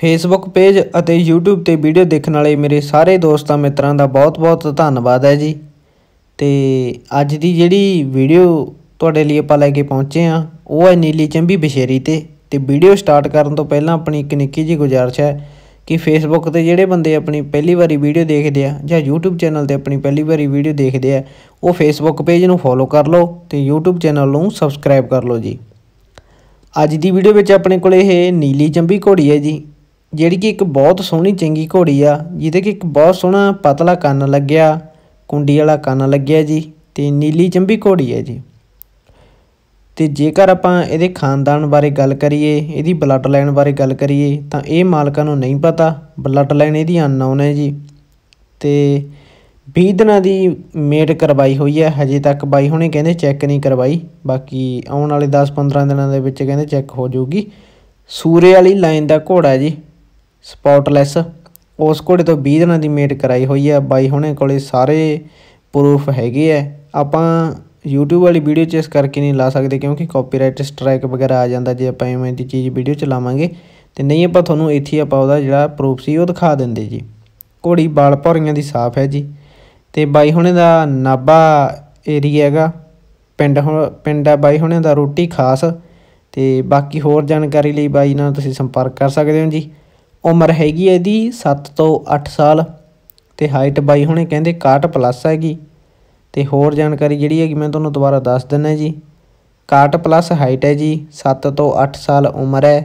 Facebook page ਅਤੇ YouTube ਤੇ video ਦੇਖਣ ਵਾਲੇ ਮੇਰੇ ਸਾਰੇ ਦੋਸਤਾਂ ਮਿੱਤਰਾਂ ਦਾ ਬਹੁਤ-ਬਹੁਤ ਧੰਨਵਾਦ ਹੈ ਜੀ ਤੇ ਅੱਜ ਦੀ ਜਿਹੜੀ ਵੀਡੀਓ ਤੁਹਾਡੇ ਲਈ ਆਪਾਂ ਲੈ ਕੇ ਪਹੁੰਚੇ ਆ ਉਹ ਹੈ ਨੀਲੀ ਚੰਬੀ ਬਸ਼ੇਰੀ ਤੇ ਤੇ ਵੀਡੀਓ ਸਟਾਰਟ ਕਰਨ ਤੋਂ ਪਹਿਲਾਂ ਆਪਣੀ ਇੱਕ ਨਿੱਕੀ ਜੀ ਗੁਜ਼ਾਰਿਸ਼ ਹੈ ਕਿ ਫੇਸਬੁੱਕ ਤੇ ਜਿਹੜੇ ਬੰਦੇ ਆਪਣੀ ਪਹਿਲੀ ਵਾਰੀ ਵੀਡੀਓ ਦੇਖਦੇ ਆ ਜਾਂ YouTube ਚੈਨਲ ਤੇ ਆਪਣੀ ਪਹਿਲੀ ਵਾਰੀ ਵੀਡੀਓ ਦੇਖਦੇ ਆ ਉਹ ਫੇਸਬੁੱਕ ਪੇਜ ਨੂੰ ਫੋਲੋ ਕਰ ਲਓ ਤੇ YouTube ਚੈਨਲ ਨੂੰ ਸਬਸਕ੍ਰਾਈਬ ਕਰ ਲਓ ਜੀ ਅੱਜ ਦੀ ਵੀਡੀਓ ਵਿੱਚ ਆਪਣੇ ਕੋਲ ਇਹ ਨੀਲੀ ਚੰਬੀ ਘੋੜੀ ਹੈ ਜੀ ਜਿਹੜੀ ਕਿ ਇੱਕ ਬਹੁਤ ਸੋਹਣੀ ਚੰਗੀ ਘੋੜੀ ਆ ਜਿਹਦੇ ਕਿ ਇੱਕ ਬਹੁਤ ਸੋਹਣਾ ਪਤਲਾ ਕੰਨ ਲੱਗਿਆ ਕੁੰਡੀ ਵਾਲਾ ਕੰਨ ਲੱਗਿਆ ਜੀ ਤੇ ਨੀਲੀ ਚੰਬੀ ਘੋੜੀ ਹੈ ਜੀ ਤੇ ਜੇਕਰ ਆਪਾਂ ਇਹਦੇ ਖਾਨਦਾਨ ਬਾਰੇ ਗੱਲ ਕਰੀਏ ਇਹਦੀ ਬਲੱਡ ਲਾਈਨ ਬਾਰੇ ਗੱਲ ਕਰੀਏ ਤਾਂ ਇਹ ਮਾਲਕਾਂ ਨੂੰ ਨਹੀਂ ਪਤਾ ਬਲੱਡ ਲਾਈਨ ਇਹਦੀ ਅਨਨੋਨ ਹੈ ਜੀ ਤੇ 20 ਦਿਨਾਂ ਦੀ ਮੇਟ ਕਰਵਾਈ ਹੋਈ ਹੈ ਹਜੇ ਤੱਕ ਬਾਈ ਹੁਣੇ ਕਹਿੰਦੇ ਚੈੱਕ ਨਹੀਂ ਕਰਵਾਈ ਬਾਕੀ ਆਉਣ ਵਾਲੇ 10-15 ਦਿਨਾਂ ਦੇ ਵਿੱਚ ਕਹਿੰਦੇ ਚੈੱਕ ਹੋ ਜਾਊਗੀ ਸੂਰੇ ਵਾਲੀ ਲਾਈਨ ਦਾ ਘੋੜਾ ਜੀ ਸਪੌਟਲੈਸ ਉਸ ਘੋੜੇ ਤੋਂ 20 ਦਿਨਾਂ ਦੀ ਮੇਟ ਕਰਾਈ ਹੋਈ ਹੈ ਬਾਈ ਹੁਣੇ ਕੋਲੇ ਸਾਰੇ ਪ੍ਰੂਫ ਹੈਗੇ ਆ ਆਪਾਂ YouTube ਵਾਲੀ ਵੀਡੀਓ 'ਚ ਇਸ ਕਰਕੇ ਨਹੀਂ ਲਾ ਸਕਦੇ ਕਿਉਂਕਿ ਕਾਪੀਰਾਈਟ ਸਟ੍ਰਾਈਕ ਵਗੈਰਾ ਆ ਜਾਂਦਾ ਜੇ ਆਪਾਂ ਐਵੇਂ ਦੀ ਚੀਜ਼ ਵੀਡੀਓ 'ਚ ਲਾਵਾਂਗੇ ਤੇ ਨਹੀਂ ਆਪਾਂ ਤੁਹਾਨੂੰ ਇੱਥੇ ਆਪਾਂ ਉਹਦਾ ਜਿਹੜਾ ਪ੍ਰੂਫ ਸੀ ਉਹ ਦਿਖਾ ਦਿੰਦੇ ਜੀ ਘੋੜੀ ਬਾਲ ਭੌਰੀਆਂ ਦੀ ਸਾਫ਼ ਹੈ ਜੀ ਤੇ ਬਾਈ ਹੁਣੇ ਦਾ ਨਾਬਾ ਏਰੀਆ ਹੈਗਾ ਪਿੰਡ ਪਿੰਡ ਆ ਬਾਈ ਹੁਣੇ ਦਾ ਰੋਟੀ ਖਾਸ ਤੇ ਬਾਕੀ ਹੋਰ ਜਾਣਕਾਰੀ ਲਈ ਬਾਈ ਨਾਲ ਤੁਸੀਂ ਸੰਪਰਕ ਕਰ ਸਕਦੇ ਹੋ ਜੀ ਉਮਰ ਹੈਗੀ ਇਹਦੀ 7 ਤੋਂ 8 ਸਾਲ ਤੇ ਹਾਈਟ ਬਾਈ ਹੁਣੇ ਕਹਿੰਦੇ 61 ਪਲੱਸ ਹੈਗੀ ਤੇ ਹੋਰ ਜਾਣਕਾਰੀ ਜਿਹੜੀ ਹੈਗੀ ਮੈਂ ਤੁਹਾਨੂੰ ਦੁਬਾਰਾ ਦੱਸ ਦਿੰਨਾ ਜੀ 61 ਪਲੱਸ ਹਾਈਟ ਹੈ ਜੀ 7 ਤੋਂ 8 ਸਾਲ ਉਮਰ ਹੈ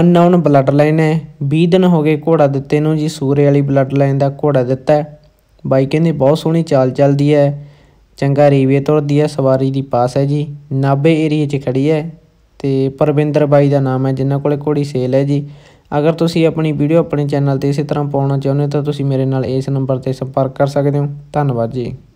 ਅਨਨੋਨ ਬਲੱਡ ਲਾਈਨ ਹੈ 20 ਦਿਨ ਹੋ ਗਏ ਘੋੜਾ ਦਿੱਤੇ ਨੂੰ ਜੀ ਸੂਰੇ ਵਾਲੀ ਬਲੱਡ ਲਾਈਨ ਦਾ ਘੋੜਾ ਦਿੱਤਾ ਹੈ ਬਾਈ ਕਹਿੰਦੇ ਬਹੁਤ ਸੋਹਣੀ ਚਾਲ ਚੱਲਦੀ ਹੈ ਚੰਗਾ ਰੀਵੇ ਤੁਰਦੀ ਹੈ ਸਵਾਰੀ ਦੀ ਪਾਸ ਹੈ ਜੀ ਨਾਬੇ ਏਰੀਆ 'ਚ ਖੜੀ ਹੈ ਤੇ ਪਰਵਿੰਦਰ ਬਾਈ ਦਾ ਨਾਮ ਹੈ ਜਿਨ੍ਹਾਂ ਕੋਲੇ ਘੋੜੀ ਸੇਲ ਹੈ ਜੀ ਅਗਰ ਤੁਸੀਂ ਆਪਣੀ ਵੀਡੀਓ ਆਪਣੇ ਚੈਨਲ ਤੇ ਇਸੇ ਤਰ੍ਹਾਂ ਪਾਉਣਾ ਚਾਹੁੰਦੇ ਹੋ ਤਾਂ ਤੁਸੀਂ ਮੇਰੇ ਨਾਲ ਇਸ ਨੰਬਰ ਤੇ ਸੰਪਰਕ ਕਰ ਸਕਦੇ ਹੋ ਧੰਨਵਾਦ ਜੀ